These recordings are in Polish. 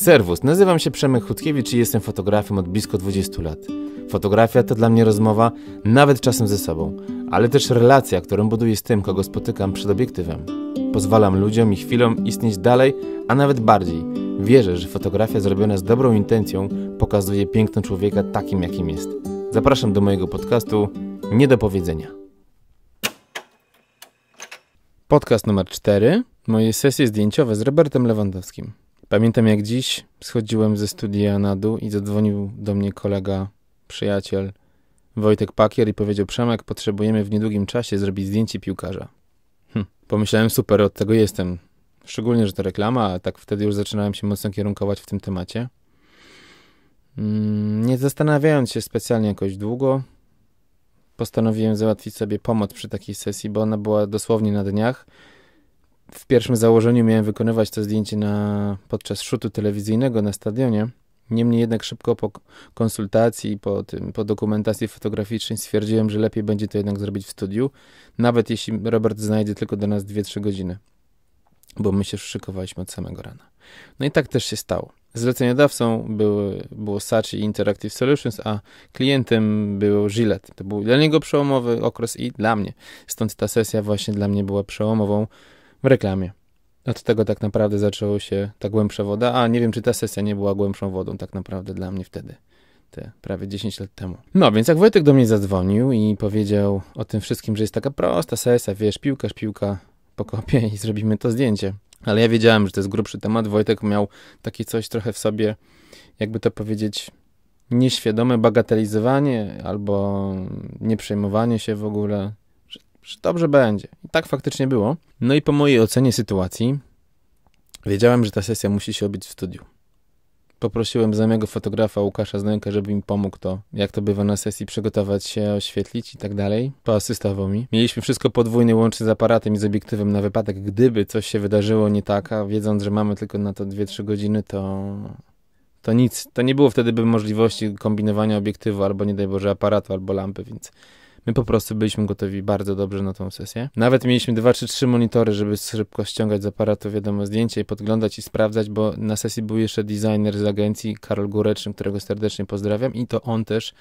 Serwus, nazywam się Przemek Hutkiewicz i jestem fotografem od blisko 20 lat. Fotografia to dla mnie rozmowa, nawet czasem ze sobą, ale też relacja, którą buduję z tym, kogo spotykam przed obiektywem. Pozwalam ludziom i chwilom istnieć dalej, a nawet bardziej. Wierzę, że fotografia zrobiona z dobrą intencją pokazuje piękno człowieka takim, jakim jest. Zapraszam do mojego podcastu Nie do powiedzenia. Podcast numer 4. Moje sesje zdjęciowe z Robertem Lewandowskim. Pamiętam jak dziś schodziłem ze studia na dół i zadzwonił do mnie kolega, przyjaciel Wojtek Pakier i powiedział: Przemek, potrzebujemy w niedługim czasie zrobić zdjęcie piłkarza. Hm. Pomyślałem: super, od tego jestem. Szczególnie, że to reklama, a tak wtedy już zaczynałem się mocno kierunkować w tym temacie. Mm, nie zastanawiając się specjalnie jakoś długo, postanowiłem załatwić sobie pomoc przy takiej sesji, bo ona była dosłownie na dniach w pierwszym założeniu miałem wykonywać to zdjęcie na, podczas szutu telewizyjnego na stadionie. Niemniej jednak szybko po konsultacji i po, tym, po dokumentacji fotograficznej stwierdziłem, że lepiej będzie to jednak zrobić w studiu, nawet jeśli Robert znajdzie tylko do nas 2-3 godziny, bo my się szykowaliśmy od samego rana. No i tak też się stało. Zleceniodawcą były, było Sachi Interactive Solutions, a klientem był Gillette. To był dla niego przełomowy okres i dla mnie. Stąd ta sesja właśnie dla mnie była przełomową, w reklamie. Od tego tak naprawdę zaczęło się ta głębsza woda, a nie wiem, czy ta sesja nie była głębszą wodą tak naprawdę dla mnie wtedy te prawie 10 lat temu. No, więc jak Wojtek do mnie zadzwonił i powiedział o tym wszystkim, że jest taka prosta sesja, wiesz, piłka, piłka pokopie i zrobimy to zdjęcie. Ale ja wiedziałem, że to jest grubszy temat. Wojtek miał takie coś trochę w sobie, jakby to powiedzieć, nieświadome bagatelizowanie albo nieprzejmowanie się w ogóle że dobrze będzie. I tak faktycznie było. No i po mojej ocenie sytuacji wiedziałem, że ta sesja musi się odbyć w studiu. Poprosiłem znajomego fotografa Łukasza Znajka, żeby mi pomógł to, jak to bywa na sesji, przygotować się, oświetlić i tak dalej. Poasystował mi. Mieliśmy wszystko podwójne, łącznie z aparatem i z obiektywem na wypadek, gdyby coś się wydarzyło nie tak, a wiedząc, że mamy tylko na to 2-3 godziny, to to nic, to nie było wtedy by możliwości kombinowania obiektywu albo nie daj Boże aparatu, albo lampy, więc My po prostu byliśmy gotowi bardzo dobrze na tą sesję. Nawet mieliśmy dwa czy trzy monitory, żeby szybko ściągać z aparatu, wiadomo, zdjęcie i podglądać i sprawdzać, bo na sesji był jeszcze designer z agencji, Karol Góreczny, którego serdecznie pozdrawiam i to on też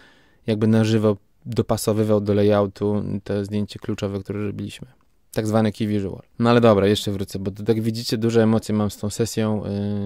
jakby na żywo dopasowywał do layoutu te zdjęcie kluczowe, które robiliśmy tak zwany key visual. No ale dobra, jeszcze wrócę, bo tak widzicie, duże emocje mam z tą sesją.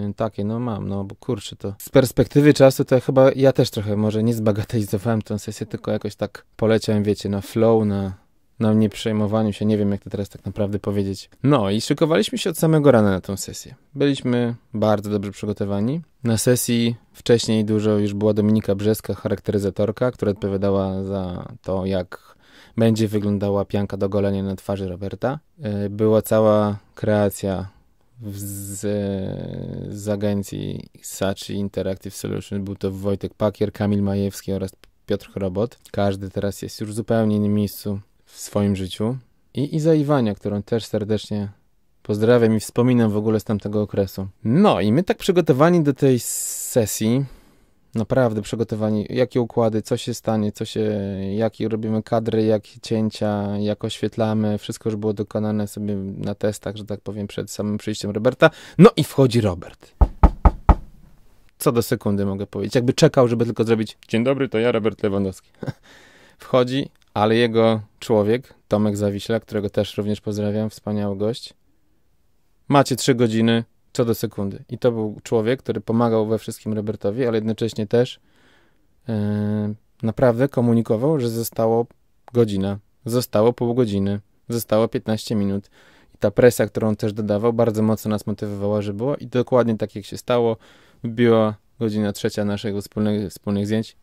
Yy, takie, no mam, no bo kurczę to. Z perspektywy czasu to chyba ja też trochę może nie zbagatelizowałem tą sesję, tylko jakoś tak poleciałem, wiecie, na flow, na na nieprzejmowaniu się, nie wiem jak to teraz tak naprawdę powiedzieć. No i szykowaliśmy się od samego rana na tą sesję. Byliśmy bardzo dobrze przygotowani. Na sesji wcześniej dużo już była Dominika Brzeska, charakteryzatorka, która odpowiadała za to, jak będzie wyglądała pianka do golenia na twarzy Roberta. E, była cała kreacja z, z agencji Sachi Interactive Solutions. Był to Wojtek Pakier, Kamil Majewski oraz Piotr Robot. Każdy teraz jest już w zupełnie innym miejscu w swoim życiu. I Iza Iwania, którą też serdecznie pozdrawiam i wspominam w ogóle z tamtego okresu. No i my tak przygotowani do tej sesji naprawdę przygotowani, jakie układy, co się stanie, co się, jakie robimy kadry, jakie cięcia, jak oświetlamy, wszystko już było dokonane sobie na testach, że tak powiem, przed samym przyjściem Roberta. No i wchodzi Robert. Co do sekundy mogę powiedzieć. Jakby czekał, żeby tylko zrobić Dzień dobry, to ja Robert Lewandowski. Wchodzi, ale jego człowiek, Tomek Zawiśla, którego też również pozdrawiam, wspaniały gość. Macie trzy godziny, co do sekundy. I to był człowiek, który pomagał we wszystkim Robertowi, ale jednocześnie też yy, naprawdę komunikował, że zostało godzina, zostało pół godziny, zostało 15 minut. I ta presja, którą też dodawał, bardzo mocno nas motywowała, że było i dokładnie tak jak się stało, wbiła godzina trzecia naszych wspólnych, wspólnych zdjęć.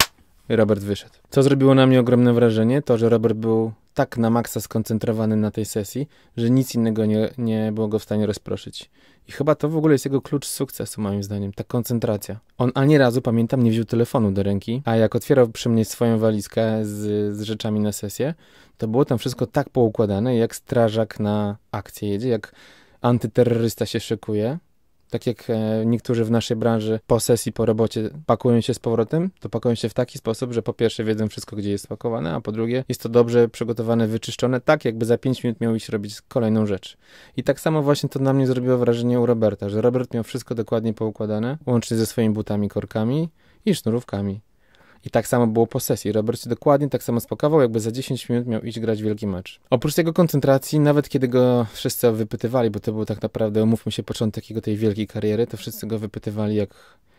Robert wyszedł. Co zrobiło na mnie ogromne wrażenie, to, że Robert był tak na maksa skoncentrowany na tej sesji, że nic innego nie, nie było go w stanie rozproszyć. I chyba to w ogóle jest jego klucz sukcesu, moim zdaniem, ta koncentracja. On ani razu, pamiętam, nie wziął telefonu do ręki, a jak otwierał przy mnie swoją walizkę z, z rzeczami na sesję, to było tam wszystko tak poukładane, jak strażak na akcję jedzie, jak antyterrorysta się szykuje, tak jak e, niektórzy w naszej branży po sesji, po robocie pakują się z powrotem, to pakują się w taki sposób, że po pierwsze wiedzą wszystko, gdzie jest pakowane, a po drugie jest to dobrze przygotowane, wyczyszczone, tak jakby za 5 minut miał iść robić kolejną rzecz. I tak samo właśnie to na mnie zrobiło wrażenie u Roberta, że Robert miał wszystko dokładnie poukładane, łącznie ze swoimi butami, korkami i sznurówkami. I tak samo było po sesji. Robert się dokładnie tak samo spokawał, jakby za 10 minut miał iść grać wielki mecz. Oprócz jego koncentracji, nawet kiedy go wszyscy wypytywali, bo to był tak naprawdę, umówmy się, początek jego tej wielkiej kariery, to wszyscy go wypytywali, jak,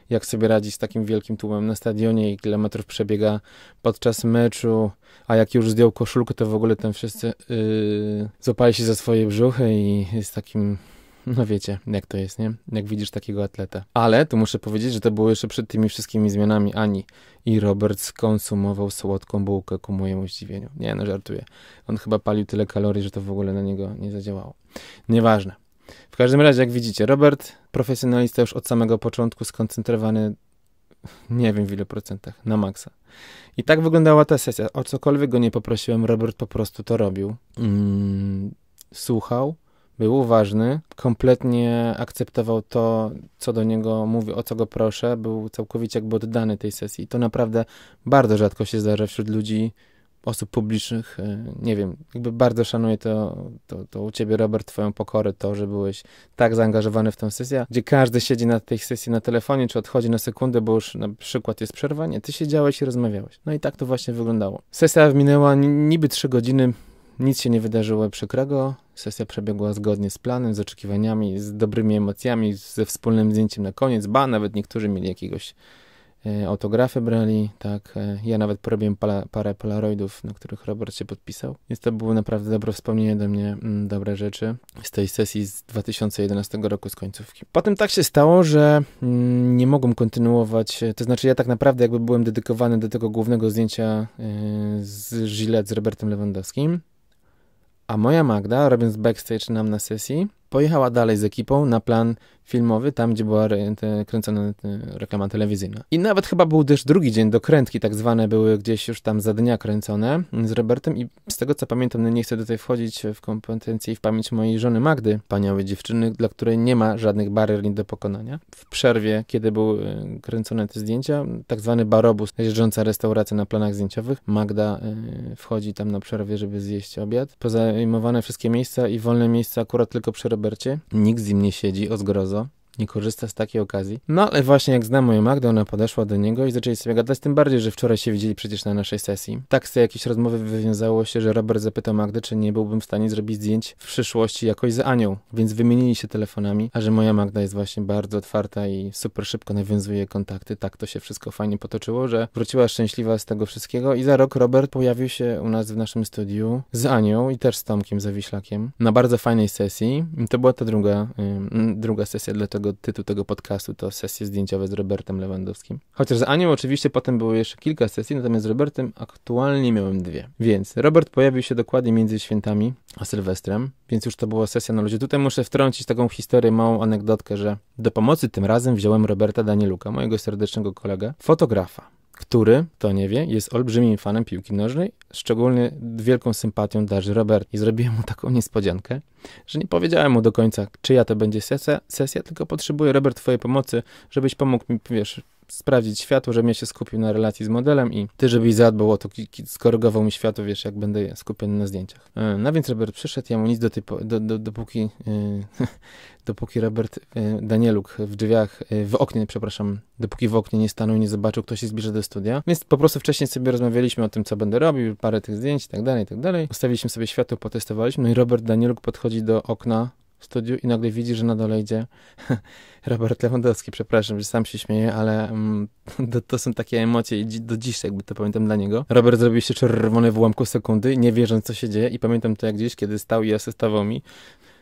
jak sobie radzi z takim wielkim tłumem na stadionie i kilometrów przebiega podczas meczu, a jak już zdjął koszulkę, to w ogóle tam wszyscy yy, się za swoje brzuchy i z takim no wiecie, jak to jest, nie? Jak widzisz takiego atleta. Ale tu muszę powiedzieć, że to było jeszcze przed tymi wszystkimi zmianami Ani. I Robert skonsumował słodką bułkę ku mojemu zdziwieniu. Nie, no żartuję. On chyba palił tyle kalorii, że to w ogóle na niego nie zadziałało. Nieważne. W każdym razie, jak widzicie, Robert, profesjonalista już od samego początku, skoncentrowany nie wiem w ilu procentach, na maksa. I tak wyglądała ta sesja. O cokolwiek go nie poprosiłem, Robert po prostu to robił. Mm, słuchał, był uważny, kompletnie akceptował to, co do niego mówię, o co go proszę, był całkowicie jakby oddany tej sesji. To naprawdę bardzo rzadko się zdarza wśród ludzi, osób publicznych. E, nie wiem, jakby bardzo szanuję to, to, to u ciebie, Robert, twoją pokorę, to, że byłeś tak zaangażowany w tę sesję, gdzie każdy siedzi na tej sesji na telefonie, czy odchodzi na sekundę, bo już na przykład jest przerwanie. ty siedziałeś i rozmawiałeś. No i tak to właśnie wyglądało. Sesja minęła niby trzy godziny, nic się nie wydarzyło przykrego. Sesja przebiegła zgodnie z planem, z oczekiwaniami, z dobrymi emocjami, ze wspólnym zdjęciem na koniec. Ba, nawet niektórzy mieli jakiegoś e, autografy brali, tak. E, ja nawet porobiłem pala, parę polaroidów, na których Robert się podpisał. Więc to było naprawdę dobre wspomnienie do mnie, m, mm, dobre rzeczy z tej sesji z 2011 roku z końcówki. Potem tak się stało, że m, mm, nie mogłem kontynuować, e, to znaczy ja tak naprawdę jakby byłem dedykowany do tego głównego zdjęcia e, z Gillette z Robertem Lewandowskim a moja Magda, robiąc backstage nam na sesji, pojechała dalej z ekipą na plan filmowy, tam gdzie była te, kręcona te, reklama telewizyjna. I nawet chyba był też drugi dzień, dokrętki tak zwane były gdzieś już tam za dnia kręcone mm, z Robertem i z tego co pamiętam, no nie chcę tutaj wchodzić w kompetencje i w pamięć mojej żony Magdy, paniowej dziewczyny, dla której nie ma żadnych barier nie do pokonania. W przerwie, kiedy były e, kręcone te zdjęcia, tak zwany barobus, jeżdżąca restauracja na planach zdjęciowych, Magda y, wchodzi tam na przerwie, żeby zjeść obiad. Pozajmowane wszystkie miejsca i wolne miejsca akurat tylko przy Robercie. Nikt z nim nie siedzi, o zgrozo nie korzysta z takiej okazji. No ale właśnie jak znam moją Magdę, ona podeszła do niego i zaczęli sobie gadać, tym bardziej, że wczoraj się widzieli przecież na naszej sesji. Tak z tej jakiejś rozmowy wywiązało się, że Robert zapytał Magdę, czy nie byłbym w stanie zrobić zdjęć w przyszłości jakoś z Anią, więc wymienili się telefonami, a że moja Magda jest właśnie bardzo otwarta i super szybko nawiązuje kontakty, tak to się wszystko fajnie potoczyło, że wróciła szczęśliwa z tego wszystkiego i za rok Robert pojawił się u nas w naszym studiu z Anią i też z Tomkiem Zawiślakiem na bardzo fajnej sesji. I to była ta druga, yy, druga sesja, dlatego tego tytuł tego podcastu to sesje zdjęciowe z Robertem Lewandowskim. Chociaż z Anią oczywiście potem było jeszcze kilka sesji, natomiast z Robertem aktualnie miałem dwie. Więc Robert pojawił się dokładnie między świętami a Sylwestrem, więc już to była sesja na ludzie. Tutaj muszę wtrącić taką historię, małą anegdotkę, że do pomocy tym razem wziąłem Roberta Danieluka, mojego serdecznego kolegę, fotografa który, to nie wie, jest olbrzymim fanem piłki nożnej, szczególnie wielką sympatią darzy Robert. I zrobiłem mu taką niespodziankę, że nie powiedziałem mu do końca, czyja to będzie sesja, sesja tylko potrzebuję, Robert, twojej pomocy, żebyś pomógł mi, wiesz, sprawdzić światło, żebym ja się skupił na relacji z modelem i ty, żebyś zadbał o to, skorygował mi światło, wiesz, jak będę skupiony na zdjęciach. E, no więc Robert przyszedł, ja mu nic do tej, do, do, dopóki, yy, dopóki Robert, yy, e, Danieluk w drzwiach, yy, w oknie, przepraszam, dopóki w oknie nie stanął i nie zobaczył, kto się zbliża do studia. Więc po prostu wcześniej sobie rozmawialiśmy o tym, co będę robił, parę tych zdjęć i tak dalej, i tak dalej. Ustawiliśmy sobie światło, potestowaliśmy, no i Robert Danieluk podchodzi do okna studiu i nagle widzi, że na dole idzie Robert Lewandowski. Przepraszam, że sam się śmieję, ale mm, to, to, są takie emocje i do dziś jakby to pamiętam dla niego. Robert zrobił się czerwony w ułamku sekundy, nie wierząc co się dzieje i pamiętam to jak dziś, kiedy stał i asystował mi.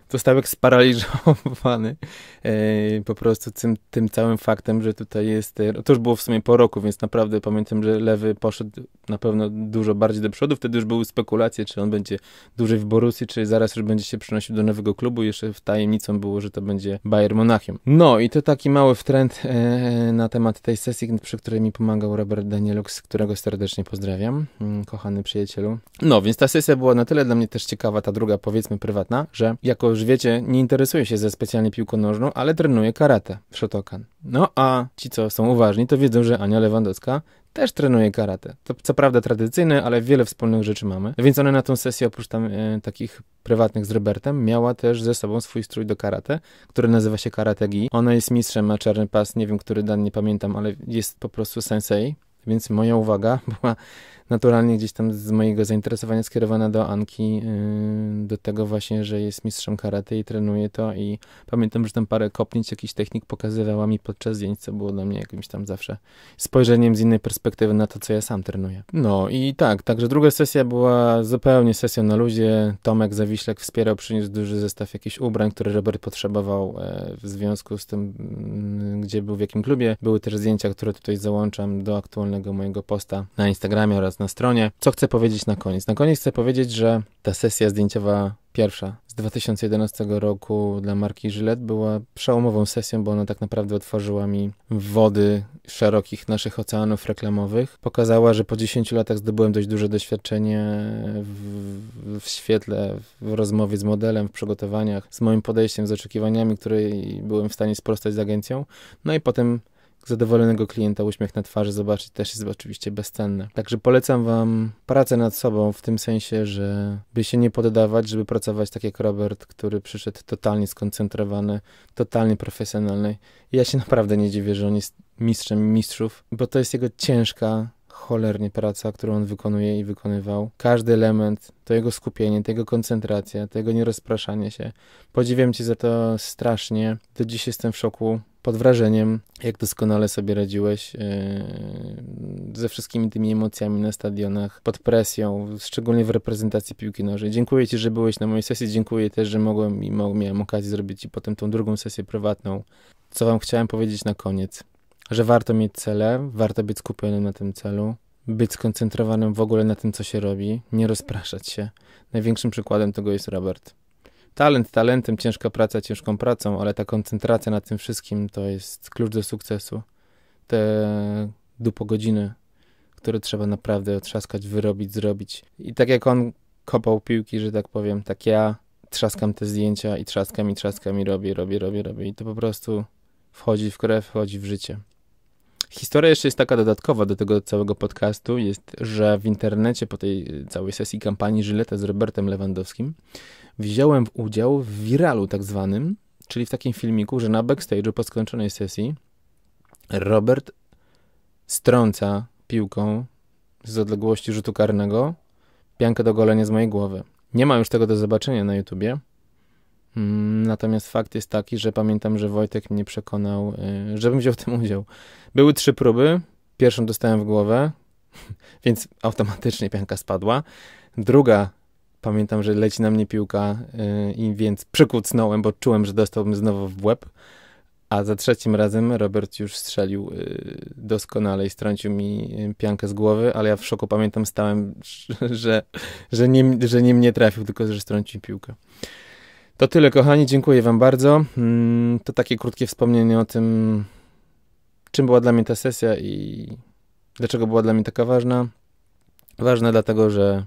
Został jak sparaliżowany e, po prostu tym, tym, całym faktem, że tutaj jest. E, to już było w sumie po roku, więc naprawdę pamiętam, że lewy poszedł na pewno dużo bardziej do przodu. Wtedy już były spekulacje, czy on będzie dłużej w Borusi, czy zaraz już będzie się przynosił do nowego klubu. Jeszcze tajemnicą było, że to będzie Bayern Monachium. No i to taki mały wtręt e, na temat tej sesji, przy której mi pomagał Robert Danielux, którego serdecznie pozdrawiam, mm, kochany przyjacielu. No, więc ta sesja była na tyle dla mnie też ciekawa, ta druga powiedzmy prywatna, że jako już wiecie, nie interesuję się ze specjalnie piłką nożną, ale trenuję karate w Shotokan. No a ci, co są uważni, to wiedzą, że Ania Lewandowska też trenuje karate. To co prawda tradycyjne, ale wiele wspólnych rzeczy mamy. więc ona na tą sesję, oprócz tam e, takich prywatnych z Robertem, miała też ze sobą swój strój do karate, który nazywa się Karategi. Ona jest mistrzem, ma czarny pas, nie wiem, który dan, nie pamiętam, ale jest po prostu sensei. Więc moja uwaga była naturalnie gdzieś tam z mojego zainteresowania skierowana do Anki, y, do tego właśnie, że jest mistrzem karate i trenuje to i pamiętam, że tam parę kopnięć jakiś technik pokazywała mi podczas zdjęć, co było dla mnie jakimś tam zawsze spojrzeniem z innej perspektywy na to, co ja sam trenuję. No i tak, także druga sesja była zupełnie sesją na luzie. Tomek Zawiślek wspierał, przyniósł duży zestaw jakichś ubrań, które Robert potrzebował e, w związku z tym, mm, gdzie był, w jakim klubie. Były też zdjęcia, które tutaj załączam do aktualnego mojego posta na Instagramie oraz na stronie. Co chcę powiedzieć na koniec? Na koniec chcę powiedzieć, że ta sesja zdjęciowa pierwsza z 2011 roku dla marki Gillette była przełomową sesją, bo ona tak naprawdę otworzyła mi wody szerokich naszych oceanów reklamowych. Pokazała, że po 10 latach zdobyłem dość duże doświadczenie w, w świetle, w rozmowie z modelem, w przygotowaniach, z moim podejściem, z oczekiwaniami, które byłem w stanie sprostać z agencją. No i potem zadowolonego klienta, uśmiech na twarzy zobaczyć też jest oczywiście bezcenne. Także polecam Wam pracę nad sobą w tym sensie, że by się nie poddawać, żeby pracować tak jak Robert, który przyszedł totalnie skoncentrowany, totalnie profesjonalny. I ja się naprawdę nie dziwię, że on jest mistrzem mistrzów, bo to jest jego ciężka, cholernie praca, którą on wykonuje i wykonywał. Każdy element, to jego skupienie, to jego koncentracja, to jego nierozpraszanie się. Podziwiam cię za to strasznie. Do dziś jestem w szoku, pod wrażeniem, jak doskonale sobie radziłeś yy, ze wszystkimi tymi emocjami na stadionach, pod presją, szczególnie w reprezentacji piłki nożnej. Dziękuję Ci, że byłeś na mojej sesji, dziękuję też, że mogłem i miałem okazję zrobić Ci potem tą drugą sesję prywatną. Co Wam chciałem powiedzieć na koniec? Że warto mieć cele, warto być skupionym na tym celu, być skoncentrowanym w ogóle na tym, co się robi, nie rozpraszać się. Największym przykładem tego jest Robert talent talentem, ciężka praca ciężką pracą, ale ta koncentracja na tym wszystkim to jest klucz do sukcesu. Te dupogodziny, które trzeba naprawdę otrzaskać, wyrobić, zrobić. I tak jak on kopał piłki, że tak powiem, tak ja trzaskam te zdjęcia i trzaskam i trzaskam i robię, robię, robię, robię. I to po prostu wchodzi w krew, wchodzi w życie. Historia jeszcze jest taka dodatkowa do tego całego podcastu, jest, że w internecie po tej y, całej sesji kampanii Żyleta z Robertem Lewandowskim wziąłem w udział w viralu tak zwanym, czyli w takim filmiku, że na backstage'u po skończonej sesji Robert strąca piłką z odległości rzutu karnego piankę do golenia z mojej głowy. Nie ma już tego do zobaczenia na YouTubie, Mm, natomiast fakt jest taki, że pamiętam, że Wojtek mnie przekonał, y, żebym wziął w tym udział. Były trzy próby. Pierwszą dostałem w głowę, więc automatycznie pianka spadła. Druga, pamiętam, że leci na mnie piłka, y, i więc przykucnąłem, bo czułem, że dostałbym znowu w łeb. A za trzecim razem Robert już strzelił y, doskonale i strącił mi piankę z głowy, ale ja w szoku pamiętam stałem, że, że, nie, że nie mnie trafił, tylko że strącił piłkę. To tyle, kochani, dziękuję Wam bardzo. Mm, to takie krótkie wspomnienie o tym, czym była dla mnie ta sesja i dlaczego była dla mnie taka ważna. Ważna dlatego, że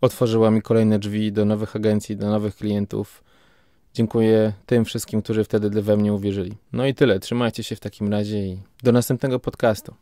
otworzyła mi kolejne drzwi do nowych agencji, do nowych klientów. Dziękuję tym wszystkim, którzy wtedy we mnie uwierzyli. No i tyle. Trzymajcie się w takim razie i do następnego podcastu.